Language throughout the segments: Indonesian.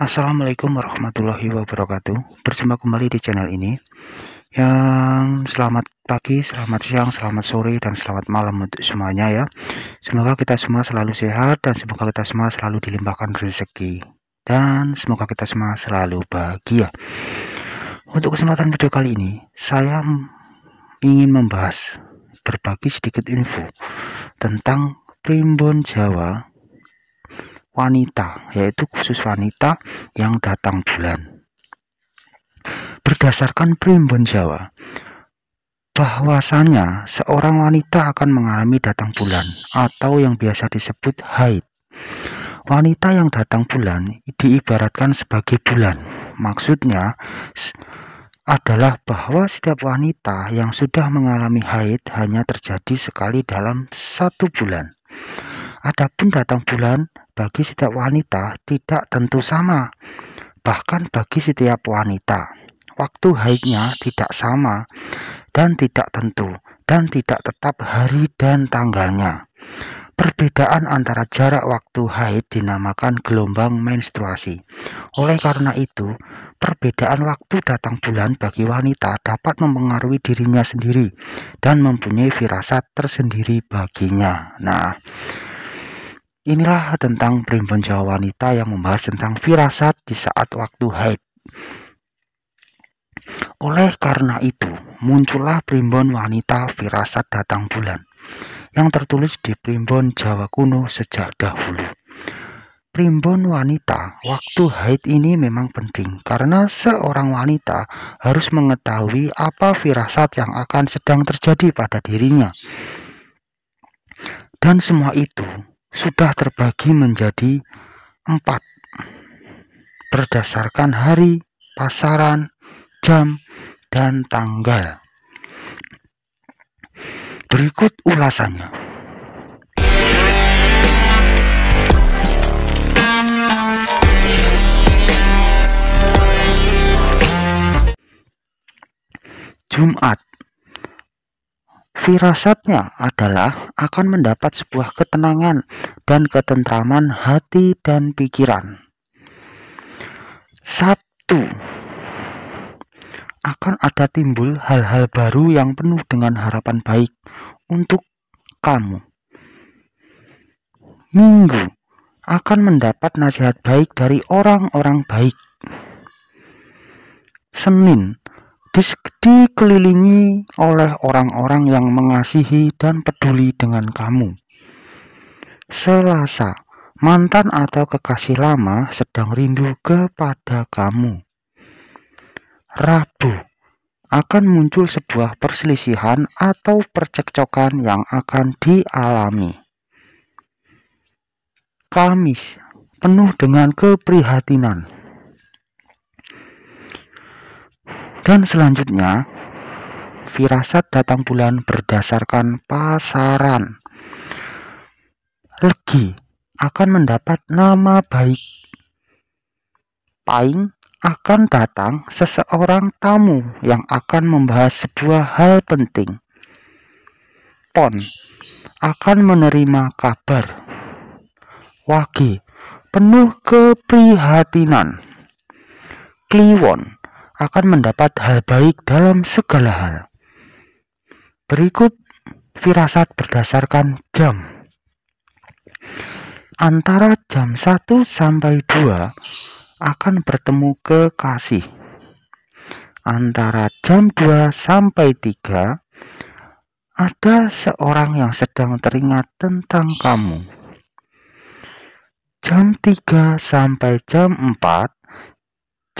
Assalamualaikum warahmatullahi wabarakatuh Berjumpa kembali di channel ini Yang selamat pagi, selamat siang, selamat sore, dan selamat malam untuk semuanya ya Semoga kita semua selalu sehat dan semoga kita semua selalu dilimpahkan rezeki Dan semoga kita semua selalu bahagia Untuk kesempatan video kali ini Saya ingin membahas Berbagi sedikit info Tentang primbon Jawa wanita, yaitu khusus wanita yang datang bulan. Berdasarkan primbon Jawa, bahwasanya seorang wanita akan mengalami datang bulan atau yang biasa disebut haid. Wanita yang datang bulan diibaratkan sebagai bulan. Maksudnya adalah bahwa setiap wanita yang sudah mengalami haid hanya terjadi sekali dalam satu bulan. Adapun datang bulan bagi setiap wanita tidak tentu sama. Bahkan bagi setiap wanita, waktu haidnya tidak sama dan tidak tentu dan tidak tetap hari dan tanggalnya. Perbedaan antara jarak waktu haid dinamakan gelombang menstruasi. Oleh karena itu, perbedaan waktu datang bulan bagi wanita dapat mempengaruhi dirinya sendiri dan mempunyai firasat tersendiri baginya. Nah, Inilah tentang primbon Jawa wanita yang membahas tentang firasat di saat waktu haid. Oleh karena itu, muncullah primbon wanita firasat datang bulan yang tertulis di primbon Jawa kuno sejak dahulu. Primbon wanita waktu haid ini memang penting karena seorang wanita harus mengetahui apa firasat yang akan sedang terjadi pada dirinya. Dan semua itu sudah terbagi menjadi empat berdasarkan hari, pasaran, jam, dan tanggal. Berikut ulasannya. Jumat Firasatnya adalah akan mendapat sebuah ketenangan dan ketentraman hati dan pikiran. Sabtu akan ada timbul hal-hal baru yang penuh dengan harapan baik untuk kamu. Minggu akan mendapat nasihat baik dari orang-orang baik. Senin dikelilingi oleh orang-orang yang mengasihi dan peduli dengan kamu. Selasa, mantan atau kekasih lama sedang rindu kepada kamu. Rabu, akan muncul sebuah perselisihan atau percekcokan yang akan dialami. Kamis, penuh dengan keprihatinan Dan selanjutnya, firasat datang bulan berdasarkan pasaran. Legi akan mendapat nama baik. Pahing akan datang seseorang tamu yang akan membahas sebuah hal penting. Pon akan menerima kabar. Wage penuh keprihatinan. Kliwon akan mendapat hal baik dalam segala hal. Berikut firasat berdasarkan jam. Antara jam 1 sampai 2 akan bertemu kekasih. Antara jam 2 sampai 3 ada seorang yang sedang teringat tentang kamu. Jam 3 sampai jam 4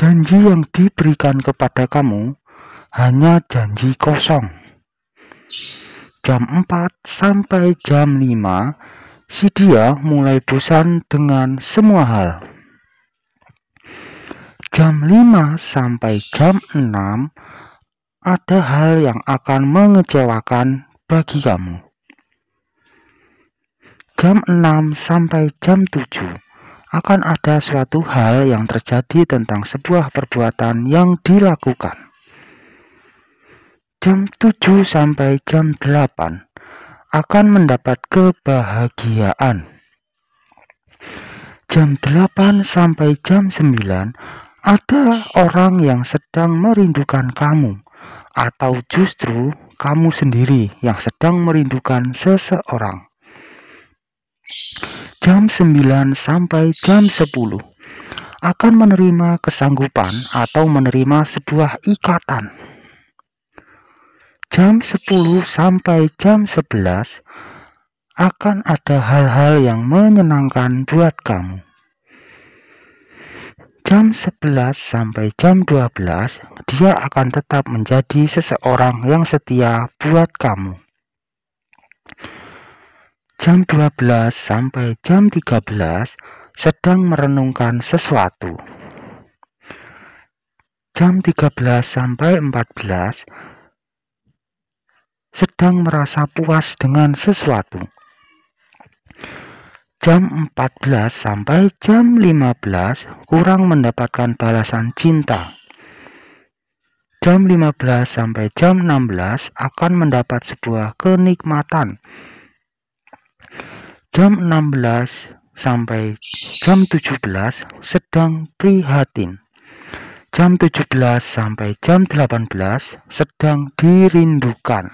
Janji yang diberikan kepada kamu hanya janji kosong. Jam 4 sampai jam 5, si dia mulai bosan dengan semua hal. Jam 5 sampai jam 6, ada hal yang akan mengecewakan bagi kamu. Jam 6 sampai jam 7, akan ada suatu hal yang terjadi tentang sebuah perbuatan yang dilakukan. Jam 7 sampai jam 8 akan mendapat kebahagiaan. Jam 8 sampai jam 9 ada orang yang sedang merindukan kamu atau justru kamu sendiri yang sedang merindukan seseorang jam 9 sampai jam 10 akan menerima kesanggupan atau menerima sebuah ikatan. Jam 10 sampai jam 11 akan ada hal-hal yang menyenangkan buat kamu. Jam 11 sampai jam 12 dia akan tetap menjadi seseorang yang setia buat kamu jam 12 sampai jam 13 sedang merenungkan sesuatu. Jam 13 sampai 14 sedang merasa puas dengan sesuatu. Jam 14 sampai jam 15 kurang mendapatkan balasan cinta. Jam 15 sampai jam 16 akan mendapat sebuah kenikmatan jam 16 sampai jam 17 sedang prihatin. Jam 17 sampai jam 18 sedang dirindukan.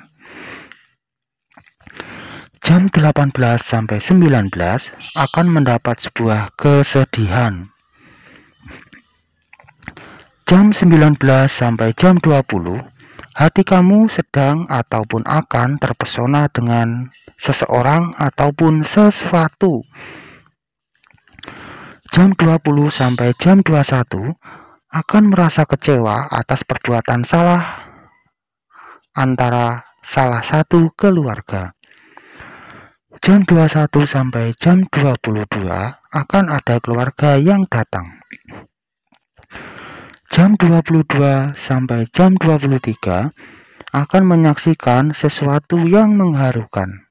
Jam 18 sampai 19 akan mendapat sebuah kesedihan. Jam 19 sampai jam 20 Hati kamu sedang ataupun akan terpesona dengan seseorang ataupun sesuatu. Jam 20 sampai jam 21 akan merasa kecewa atas perbuatan salah antara salah satu keluarga. Jam 21 sampai jam 22 akan ada keluarga yang datang jam 22 sampai jam 23 akan menyaksikan sesuatu yang mengharukan.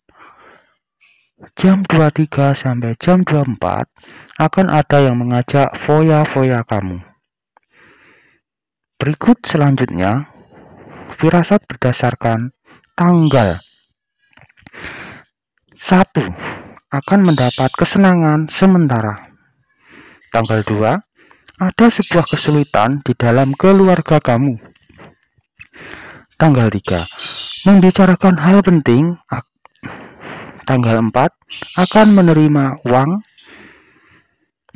Jam 23 sampai jam 24 akan ada yang mengajak foya-foya kamu. Berikut selanjutnya, firasat berdasarkan tanggal. 1. Akan mendapat kesenangan sementara. Tanggal 2 ada sebuah kesulitan di dalam keluarga kamu. Tanggal 3. Membicarakan hal penting. Tanggal 4. Akan menerima uang.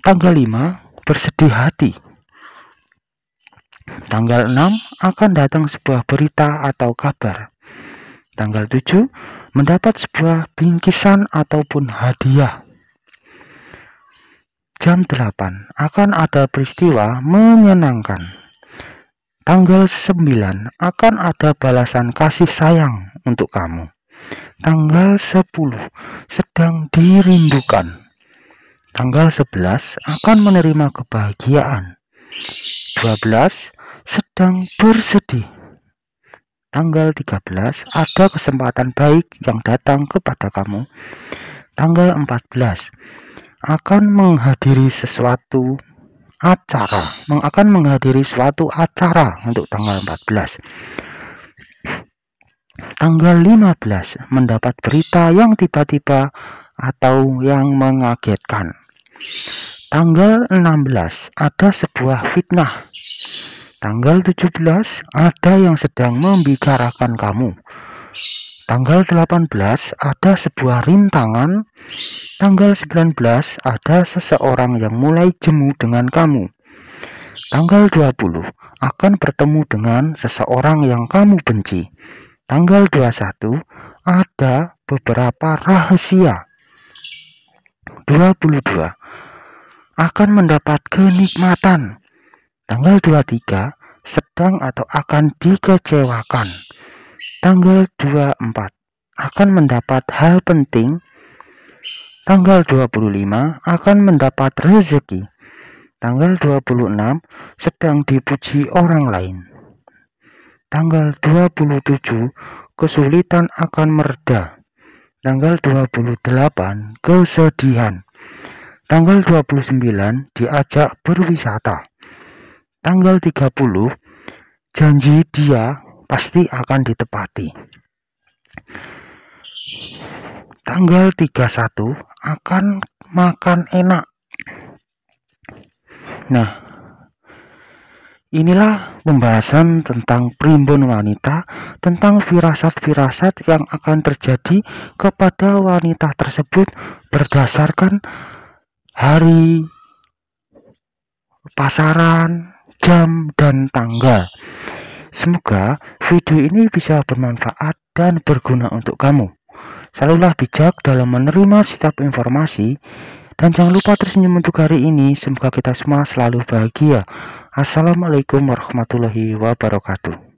Tanggal 5. Bersedih hati. Tanggal 6. Akan datang sebuah berita atau kabar. Tanggal 7. Mendapat sebuah bingkisan ataupun hadiah jam 8 akan ada peristiwa menyenangkan. Tanggal 9 akan ada balasan kasih sayang untuk kamu. Tanggal 10 sedang dirindukan. Tanggal 11 akan menerima kebahagiaan. 12 sedang bersedih. Tanggal 13 ada kesempatan baik yang datang kepada kamu. Tanggal 14 akan menghadiri sesuatu acara, akan menghadiri suatu acara untuk tanggal 14. Tanggal 15 mendapat berita yang tiba-tiba atau yang mengagetkan. Tanggal 16 ada sebuah fitnah. Tanggal 17 ada yang sedang membicarakan kamu. Tanggal 18 ada sebuah rintangan. Tanggal 19 ada seseorang yang mulai jemu dengan kamu. Tanggal 20 akan bertemu dengan seseorang yang kamu benci. Tanggal 21 ada beberapa rahasia. 22 akan mendapat kenikmatan. Tanggal 23 sedang atau akan dikecewakan tanggal 24 akan mendapat hal penting. Tanggal 25 akan mendapat rezeki. Tanggal 26 sedang dipuji orang lain. Tanggal 27 kesulitan akan mereda. Tanggal 28 kesedihan. Tanggal 29 diajak berwisata. Tanggal 30 janji dia pasti akan ditepati. Tanggal 31 akan makan enak. Nah, inilah pembahasan tentang primbon wanita, tentang firasat-firasat yang akan terjadi kepada wanita tersebut berdasarkan hari, pasaran, jam, dan tanggal. Semoga video ini bisa bermanfaat dan berguna untuk kamu. Selalulah bijak dalam menerima setiap informasi dan jangan lupa tersenyum untuk hari ini. Semoga kita semua selalu bahagia. Assalamualaikum warahmatullahi wabarakatuh.